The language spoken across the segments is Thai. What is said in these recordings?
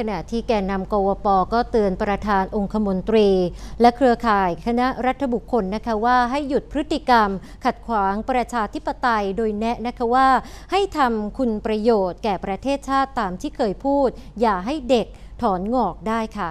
ขณะที่แกนนำกวปก็เตือนประธานองคมนตรี และเครือข่ายคณะรัฐบุคคลนะคะว่าให้หยุดพฤติกรรม ขัดขวางประชาธิปไตยโดยแนะนะคะว่า ให้ทำคุณประโยชน์แก่ประเทศชาติตามที่เคยพูด อย่าให้เด็กถอนงอกได้ค่ะ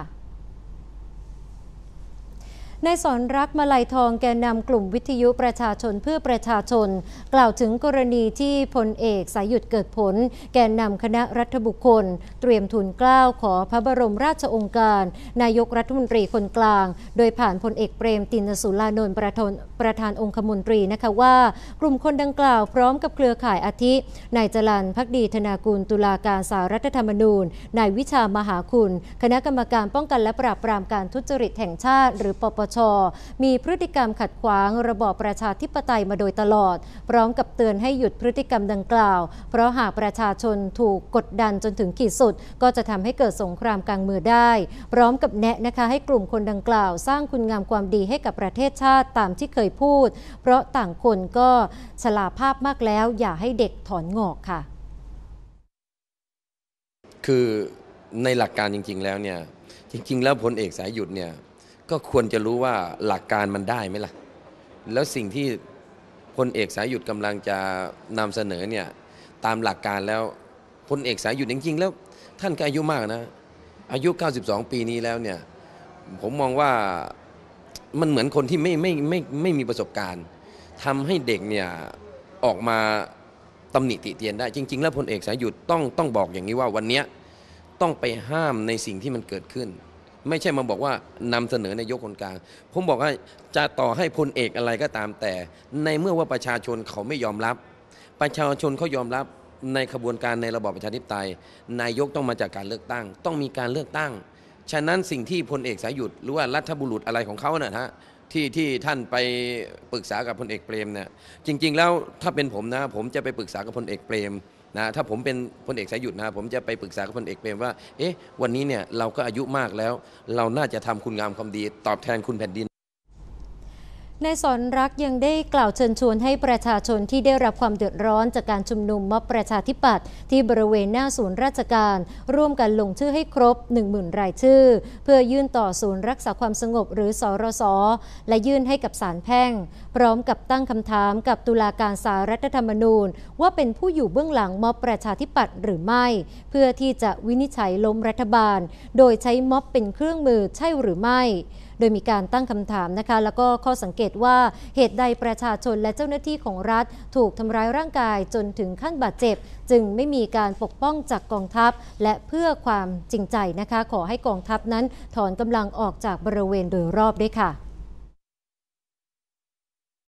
นายสอนรักมาลัยทองแกนนำกลุ่มวิทยุประชาชนเพื่อประชาชน กล่าวถึงกรณีที่พลเอกสายหยุดเกิดผลแกนนำคณะรัฐบุคคล เตรียมทุนกล้าวขอพระบรมราชองค์การนายกรัฐมนตรีคนกลาง โดยผ่านพลเอกเปรมตินสุลานนท์ประธานประธานองคมนตรีนะคะว่า กลุ่มคนดังกล่าวพร้อมกับเครือข่ายอาทินายจรันพักดีธนากรลตุลาการสารรัฐธรรมนูญนายวิชามหาคุณคณะกรรมการป้องกัน และปราบปรามการทุจริตแห่งชาติหรือปปชมีพฤติกรรมขัดขวางระบอบประชาธิปไตยมาโดยตลอด พร้อมกับเตือนให้หยุดพฤติกรรมดังกล่าว เพราะหากประชาชนถูกกดดันจนถึงขีดสุด ก็จะทำให้เกิดสงครามกลางเมืองได้ พร้อมกับแนะนะคะให้กลุ่มคนดังกล่าว สร้างคุณงามความดีให้กับประเทศชาติตามที่เคยพูด เพราะต่างคนก็ชลาภาพมากแล้วอย่าให้เด็กถอนงอกค่ะ คือในหลักการจริงๆ แล้วเนี่ยจริงๆ แล้วพลเอกสายหยุดเนี่ยก็ควรจะรู้ว่าหลักการมันได้ไหมล่ะ แล้วสิ่งที่พลเอกสายหยุดกำลังจะนำเสนอเนี่ยตามหลักการแล้วพลเอกสายหยุดจริงๆ แล้วท่านก็อายุมากนะอายุ 92 ปีนี้แล้วเนี่ยผมมองว่ามันเหมือนคนที่ไม่ไม่ไมไม่ไม่มีประสบการณ์ ทำให้เด็กเนี่ยออกมาตำหนิติเตียนได้จริง ๆ แล้วพลเอกสายหยุดต้องต้องบอกอย่างนี้ว่า วันนี้ต้องไปห้ามในสิ่งที่มันเกิดขึ้นไม่ใช่มาบอกว่านำเสนอนายกคนกลาง ผมบอกว่าจะต่อให้พลเอกอะไรก็ตามแต่ ในเมื่อว่าประชาชนเขาไม่ยอมรับ ประชาชนเขายอมรับในขบวนการในระบอบประชาธิปไตยนายกต้องมาจากการเลือกตั้ง ต้องมีการเลือกตั้ง ฉะนั้นสิ่งที่พลเอกสายหยุดหรือว่ารัฐบุรุษอะไรของเขาเนี่ยฮะที่ที่ท่านไปปรึกษากับพลเอกเปรมเนี่ยจริงๆแล้วถ้าเป็นผมนะผมจะไปปรึกษากับพลเอกเปรมนะถ้าผมเป็นพลเอกสายหยุดนะผมจะไปปรึกษากับพลเอกเปรมว่า เอ๊ะวันนี้เนี่ยเราก็อายุมากแล้ว เราน่าจะทำคุณงามความดีตอบแทนคุณแผ่นดินนายสอนรักยังได้กล่าวเชิญชวนให้ประชาชนที่ได้รับความเดือดร้อนจากการชุมนุมม็อบประชาธิปัตย์ที่บริเวณหน้าศูนย์ราชการร่วมกันลงชื่อให้ครบ1 0,000รายชื่อ เพื่อยื่นต่อศูนย์รักษาความสงบหรือสอรสและยื่นให้กับศาลแพ่ง พร้อมกับตั้งคำถามกับตุลาการสารรัฐธรรมนูญ ว่าเป็นผู้อยู่เบื้องหลังม็อบประชาธิปัตย์หรือไม่ เพื่อที่จะวินิจฉัยล้มรัฐบาล โดยใช้ม็อบเป็นเครื่องมือใช่หรือไม่โดยมีการตั้งคำถามนะคะ แล้วก็ข้อสังเกตว่าเหตุใดประชาชนและเจ้าหน้าที่ของรัฐถูกทำร้ายร่างกายจนถึงขั้นบาดเจ็บ จึงไม่มีการปกป้องจากกองทัพ และเพื่อความจริงใจนะคะ ขอให้กองทัพนั้นถอนกำลังออกจากบริเวณโดยรอบด้วยค่ะ